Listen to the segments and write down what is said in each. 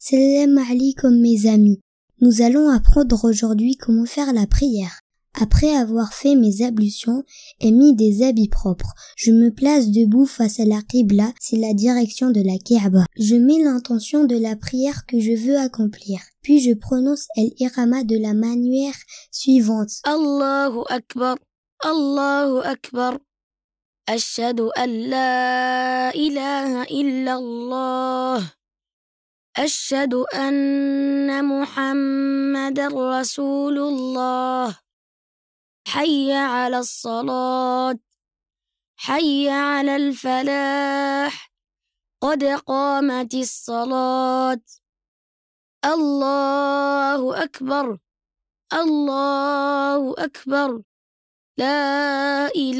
Salam comme mes amis. Nous allons apprendre aujourd'hui comment faire la prière. Après avoir fait mes ablutions et mis des habits propres, je me place debout face à la Qibla, c'est la direction de la Kaaba. Je mets l'intention de la prière que je veux accomplir. Puis je prononce El Irama de la manière suivante. Allahu Akbar, Allahu Akbar. أشهد أن لا إله إلا الله أشهد أن محمدا رسول الله حي على الصلاة حي على الفلاح قد قامت الصلاة الله أكبر الله أكبر Puis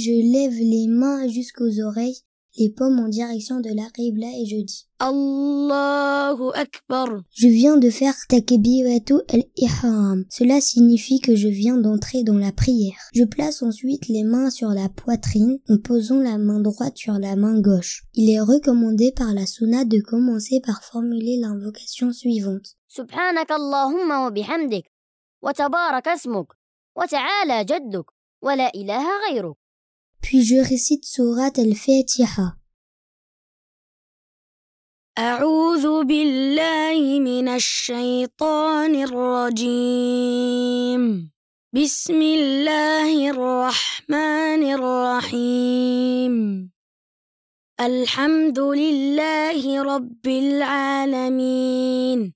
je lève les mains jusqu'aux oreilles, les pommes en direction de la ribla, et je dis Allahu Akbar. Je viens de faire takbiratu al-ihram. Cela signifie que je viens d'entrer dans la prière. Je place ensuite les mains sur la poitrine en posant la main droite sur la main gauche. Il est recommandé par la sunna de commencer par formuler l'invocation suivante. سبحانك اللهم وبحمدك وتبارك اسمك وتعالى جدك ولا إله غيرك Puis je récite sourate al-Fatiha. أعوذ بالله من الشيطان الرجيم بسم الله الرحمن الرحيم الحمد لله رب العالمين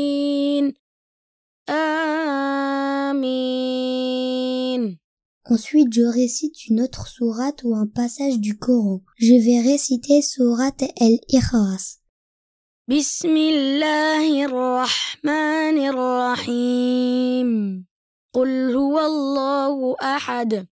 Ensuite, je récite une autre sourate ou un passage du Coran. Je vais réciter sourate El-Ikhlas. Bismillahirrahmanirrahim. huwallahu Ahad.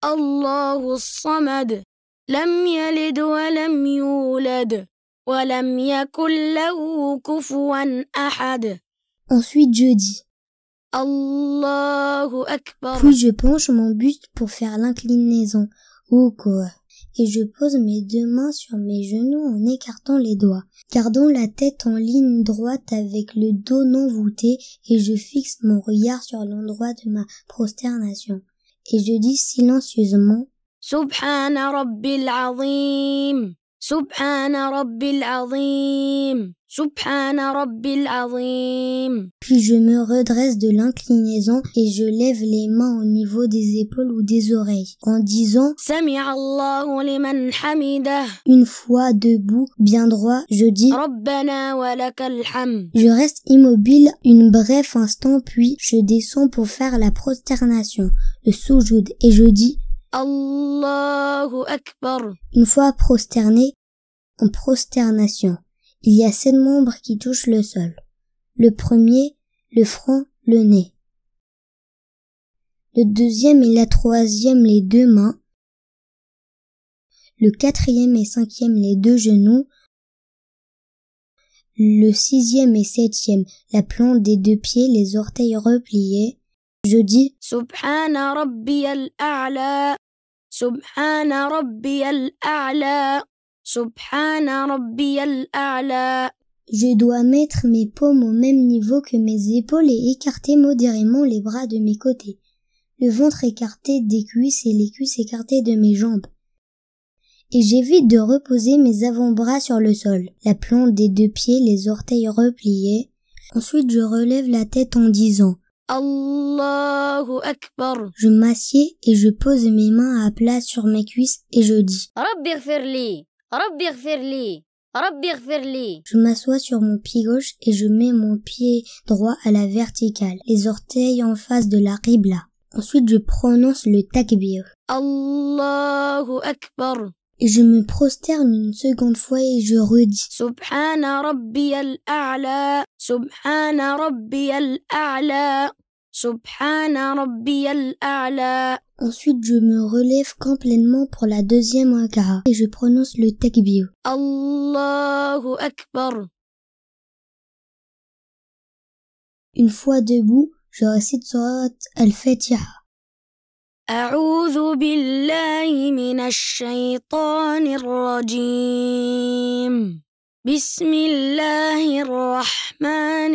Allahu samad. Lam yalid wa lam yulad. Wa lam yakul lahu kufuwan Ahad. Ensuite je dis puis je penche mon buste pour faire l'inclinaison quoi, et je pose mes deux mains sur mes genoux en écartant les doigts. gardant la tête en ligne droite avec le dos non voûté et je fixe mon regard sur l'endroit de ma prosternation. Et je dis silencieusement Subhana Rabbil Azim Subhana Rabbil Azim puis je me redresse de l'inclinaison et je lève les mains au niveau des épaules ou des oreilles en disant Une fois debout, bien droit, je dis Je reste immobile une bref instant puis je descends pour faire la prosternation, le soujoud et je dis Allahu Akbar. Une fois prosterné, en prosternation. Il y a sept membres qui touchent le sol. Le premier, le front, le nez. Le deuxième et la troisième, les deux mains. Le quatrième et cinquième, les deux genoux. Le sixième et septième, la plante des deux pieds, les orteils repliés. Je dis Subhana Rabbi al-A'la. Subhana Rabbi al-A'la. Je dois mettre mes paumes au même niveau que mes épaules et écarter modérément les bras de mes côtés, le ventre écarté des cuisses et les cuisses écartées de mes jambes. Et j'évite de reposer mes avant-bras sur le sol, la plante des deux pieds, les orteils repliés. Ensuite, je relève la tête en disant Allahu Akbar. Je m'assieds et je pose mes mains à plat sur mes cuisses et je dis Rabbi je m'assois sur mon pied gauche et je mets mon pied droit à la verticale, les orteils en face de la ribla. Ensuite, je prononce le takbir. Allahu Akbar. Et je me prosterne une seconde fois et je redis Subhana Rabbi al-A'la, Subhana Rabbi al-A'la. Subhana Ensuite, je me relève complètement pour la deuxième rak'a et je prononce le takbir. Allahu Akbar. Une fois debout, je récite surat al-Fatiha. أعوذ billahi من الشيطان الرجيم بسم الله الرحمن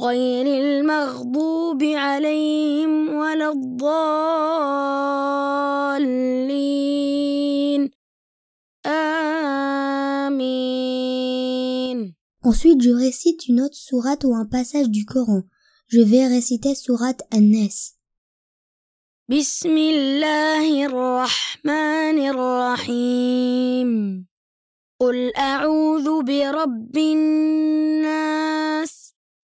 غير المغضوب عليهم ولا الضالين آمين Ensuite, je récite une autre sourate ou un passage du Coran. Je vais réciter sourate An-Nas. بسم الله الرحمن الرحيم قل أعوذ برب الناس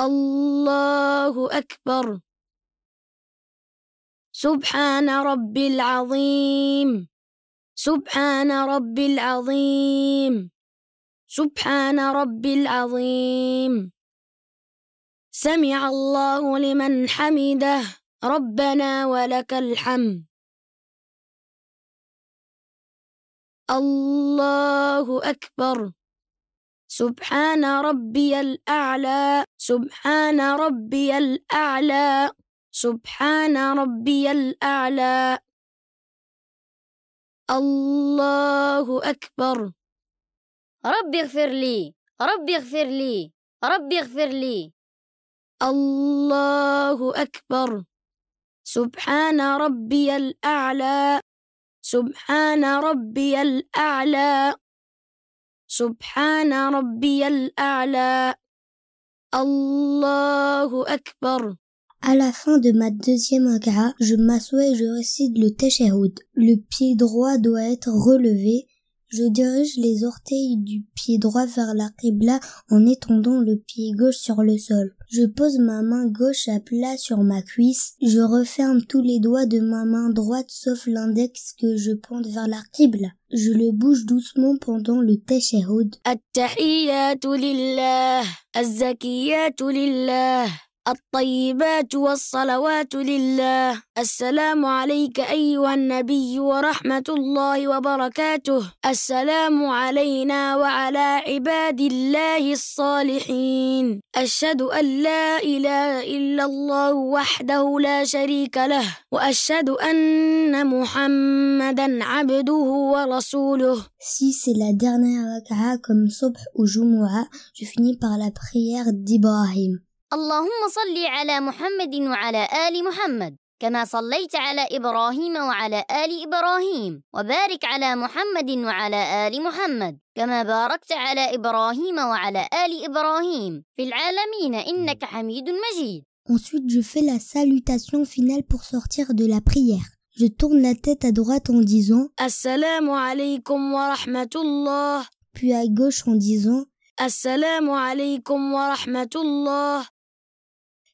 الله أكبر سبحان ربي العظيم سبحان ربي العظيم سبحان ربي العظيم سمع الله لمن حمده ربنا ولك الحمد الله أكبر سبحان ربي الأعلى سبحان ربي الأعلى سبحان ربي الأعلى الله أكبر ربي اغفر لي ربي اغفر لي ربي اغفر لي الله أكبر سبحان ربي الأعلى سبحان ربي الأعلى Subhana À la fin de ma deuxième raka, je m'assois et je récite le Techehoud. Le pied droit doit être relevé. Je dirige les orteils du pied droit vers la qibla en étendant le pied gauche sur le sol. Je pose ma main gauche à plat sur ma cuisse, je referme tous les doigts de ma main droite sauf l'index que je pointe vers l'article. Je le bouge doucement pendant le tashahhud. الطيبات والصلوات لله السلام عليك أيها النبي ورحمة الله وبركاته السلام علينا وعلى عباد الله الصالحين أشهد أن لا إله إلا الله وحده لا شريك له وأشهد أن محمدا عبده ورسوله Si c'est la dernière raka'a comme sobh ou jumu'a, je finis par la prière d'Ibrahim. اللهم صل على محمد وعلى آل محمد كما صليت على إبراهيم وعلى آل إبراهيم وبارك على محمد وعلى آل محمد كما باركت على إبراهيم وعلى آل إبراهيم في العالمين إنك حميد مجيد Ensuite, je fais la salutation finale pour sortir de la prière. Je tourne la tête à droite en disant Assalamu alaikum wa rahmatullah. Puis à gauche en disant Assalamu alaikum wa rahmatullah.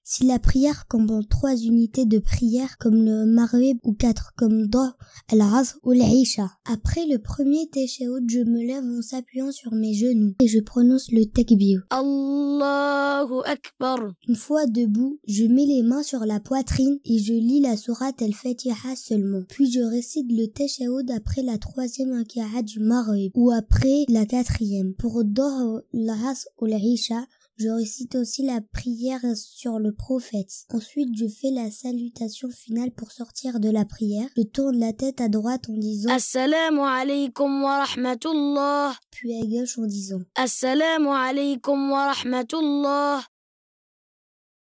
Si la prière comporte trois unités de prière comme le Maghrib ou quatre comme doh al ou l'Aisha. Après le premier Teshahud, je me lève en s'appuyant sur mes genoux et je prononce le Takbir. Allahu Akbar. Une fois debout, je mets les mains sur la poitrine et je lis la sourate Al-Fatiha seulement. Puis je récite le Teshahud après la troisième akiaha du Maghrib ou après la quatrième. Pour Doh, al ou je récite aussi la prière sur le prophète. Ensuite, je fais la salutation finale pour sortir de la prière. Je tourne la tête à droite en disant Assalamu alaikum wa rahmatullah. Puis à gauche en disant Assalamu alaikum wa rahmatullah.